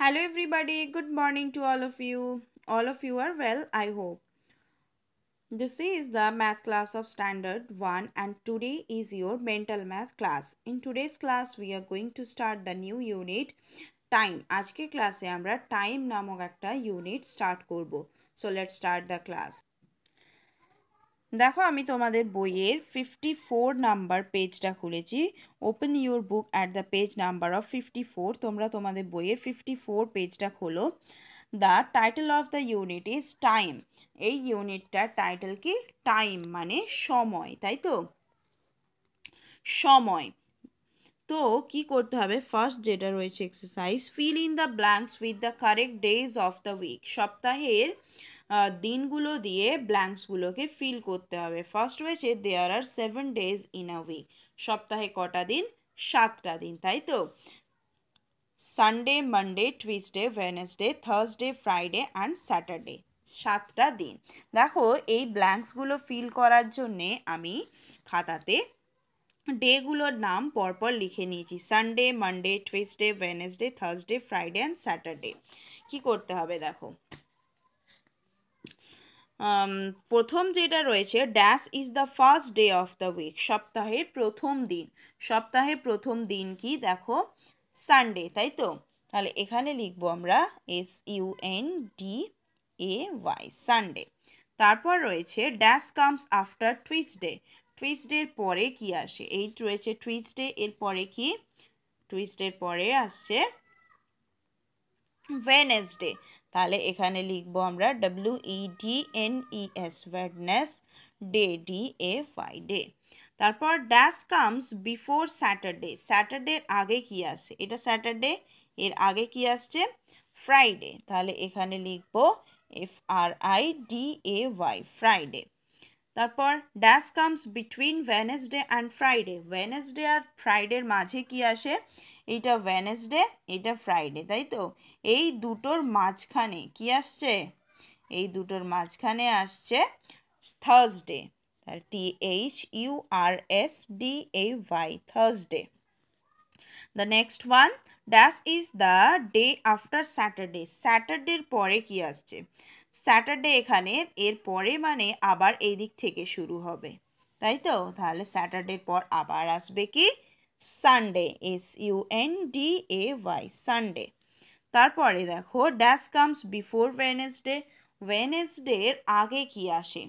hello everybody good morning to all of you all of you are well i hope this is the math class of standard 1 and today is your mental math class in today's class we are going to start the new unit time. Time আজকের ক্লাসে time time নামক unit start start So let's start the class. দেখো আমি তোমাদের বইয়ের fifty four number পেজটা খুলেছি open your book at the page number of fifty four তোমরা তোমাদের বইয়ের ফিফটি ফোর পেজটা খোলো the title of the unit is time এই ইউনিটটার টাইটেল কি টাইম মানে সময় তাই তো সময় তো কি করতে হবে ফার্স্ট যেটা রয়েছে exercise fill in the blanks with the correct days of the week সপ্তাহের দিনগুলো দিয়ে ব্ল্যাঙ্কসগুলোকে ফিল করতে হবে ফার্স্ট রয়েছে there are seven days in a week সপ্তাহে কটা দিন সাতটা দিন তাই তো Sunday Monday Tuesday Wednesday Thursday Friday and Saturday সাতটা দিন দেখো এই ব্ল্যাঙ্কসগুলো ফিল করার জন্যে আমি খাতাতে ডেগুলোর নাম পরপর লিখে নিয়েছি Sunday Monday Tuesday Wednesday Thursday Friday and Saturday কি করতে হবে দেখো প্রথম যেটা রয়েছে dash is the first day of the week সপ্তাহের প্রথম দিন সপ্তাহের প্রথম দিন কি দেখো সানডে তাই তো তাহলে এখানে লিখবো আমরা S U N D A Y Sunday তারপর রয়েছে ড্যাশ কামস আফটার টুইস ডের পরে কি আসে এই রয়েছে ডে এর পরে কি ডের পরে আসছে ওয়েনেসডে তাহলে এখানে লিখব আমরা W E D N E S Wednesday D A Y day তারপর ড্যাশ কামস বিফোর স্যাটারডে স্যাটারডের আগে কি আসে এটা স্যাটারডে এর আগে কি আসছে ফ্রাইডে তাহলে এখানে লিখব F R I D A Y Friday তারপর dash comes between Wednesday and Friday Wednesday আর ফ্রাইডের মাঝে কি আসে এইটা ওয়েনেসডে এটা ফ্রাইডে তাই তো এই দুটোর মাঝখানে কি আসছে এই দুটোর মাঝখানে আসছে Thursday T H U R S D A Y Thursday the next one dash is the day after Saturday স্যাটারডের পরে কি আসছে স্যাটারডে এখানে এর পরে মানে আবার এই দিক থেকে শুরু হবে তাই তো তাহলে স্যাটারডের পর আবার আসবে কি Sunday S U N D A Y Sunday তারপরে দেখো dash comes before Wednesday Wednesday এর আগে কি আসে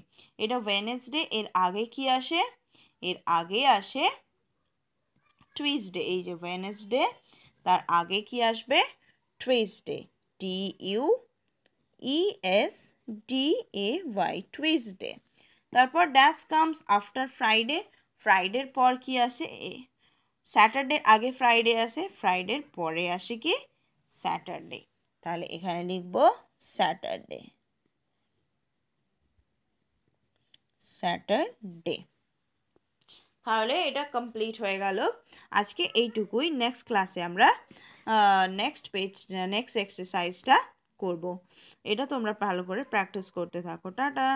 এটা ওয়েনেসডে এর আগে কি আসে এর আগে আসে টুইসডে এই যে ওয়েনেসডে তার আগে কি আসবে Tuesday T U E S D A Y Tuesday তারপর ড্যাশ কামস আফটার ফ্রাইডে ফ্রাইডের পর কি আসে এ স্যাটারডের আগে ফ্রাইডে আসে ফ্রাইডের পরে আসে কি স্যাটারডে তাহলে এখানে লিখব স্যাটারডে স্যাটারডে তাহলে এটা কমপ্লিট হয়ে গেল আজকে এইটুকুই নেক্সট ক্লাসে আমরা নেক্সট পেজ নেক্সট এক্সারসাইজটা করব এটা তোমরা ভালো করে প্র্যাকটিস করতে থাকো টাটা